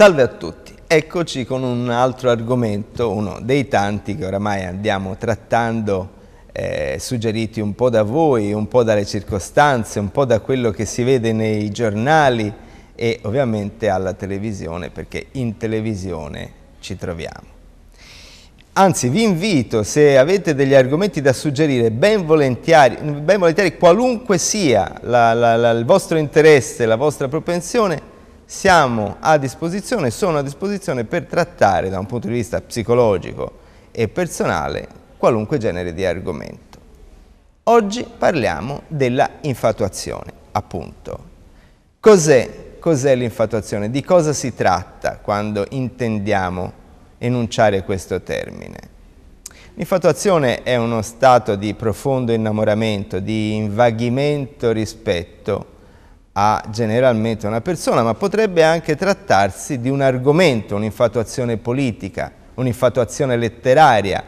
Salve a tutti, eccoci con un altro argomento, uno dei tanti che oramai andiamo trattando, eh, suggeriti un po' da voi, un po' dalle circostanze, un po' da quello che si vede nei giornali e ovviamente alla televisione, perché in televisione ci troviamo. Anzi, vi invito, se avete degli argomenti da suggerire, ben volentieri, ben volentieri qualunque sia la, la, la, il vostro interesse, la vostra propensione, siamo a disposizione, sono a disposizione per trattare da un punto di vista psicologico e personale qualunque genere di argomento. Oggi parliamo della infatuazione, appunto. Cos'è cos l'infatuazione? Di cosa si tratta quando intendiamo enunciare questo termine? L'infatuazione è uno stato di profondo innamoramento, di invaghimento rispetto a a generalmente una persona, ma potrebbe anche trattarsi di un argomento, un'infatuazione politica, un'infatuazione letteraria,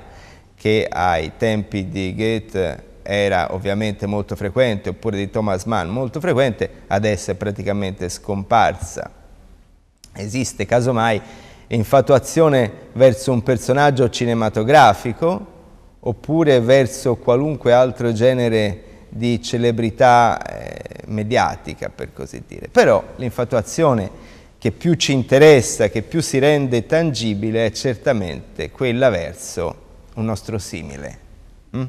che ai tempi di Goethe era ovviamente molto frequente, oppure di Thomas Mann molto frequente, adesso è praticamente scomparsa. Esiste casomai infatuazione verso un personaggio cinematografico, oppure verso qualunque altro genere di celebrità eh, mediatica, per così dire. Però l'infatuazione che più ci interessa, che più si rende tangibile, è certamente quella verso un nostro simile. Mm?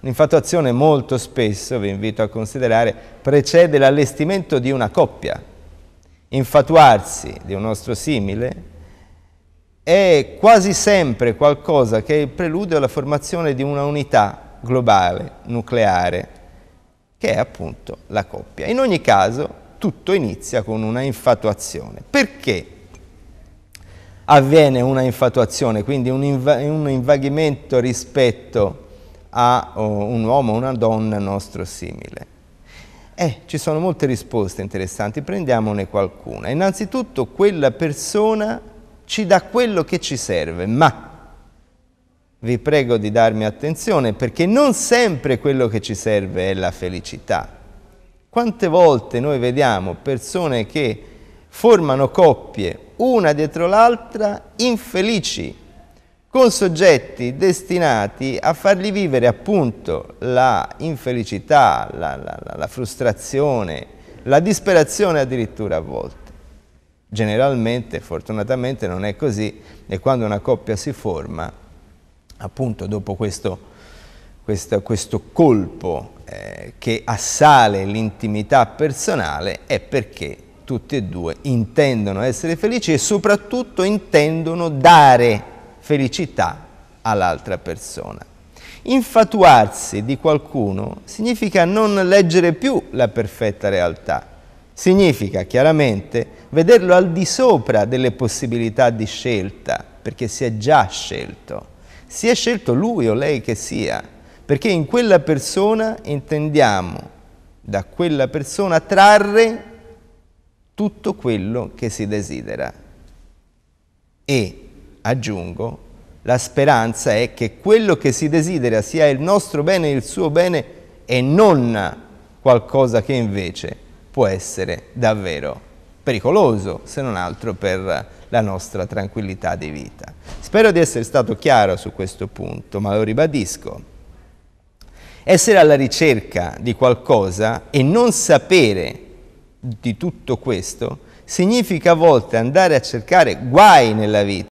L'infatuazione molto spesso, vi invito a considerare, precede l'allestimento di una coppia. Infatuarsi di un nostro simile è quasi sempre qualcosa che è il preludio alla formazione di una unità globale, nucleare, che è appunto la coppia. In ogni caso tutto inizia con una infatuazione. Perché avviene una infatuazione, quindi un, inv- un invaghimento rispetto a oh, un uomo, una donna nostro simile? Eh, ci sono molte risposte interessanti, prendiamone qualcuna. Innanzitutto quella persona ci dà quello che ci serve, ma vi prego di darmi attenzione perché non sempre quello che ci serve è la felicità. Quante volte noi vediamo persone che formano coppie una dietro l'altra infelici, con soggetti destinati a fargli vivere appunto la infelicità, la, la, la, frustrazione, la disperazione addirittura a volte. Generalmente, fortunatamente non è così e quando una coppia si forma appunto dopo questo, questo, questo colpo eh, che assale l'intimità personale è perché tutti e due intendono essere felici e soprattutto intendono dare felicità all'altra persona. Infatuarsi di qualcuno significa non leggere più la perfetta realtà, significa chiaramente vederlo al di sopra delle possibilità di scelta, perché si è già scelto si è scelto lui o lei che sia, perché in quella persona intendiamo da quella persona trarre tutto quello che si desidera. E, aggiungo, la speranza è che quello che si desidera sia il nostro bene il suo bene e non qualcosa che invece può essere davvero pericoloso, se non altro per la nostra tranquillità di vita. Spero di essere stato chiaro su questo punto, ma lo ribadisco. Essere alla ricerca di qualcosa e non sapere di tutto questo significa a volte andare a cercare guai nella vita.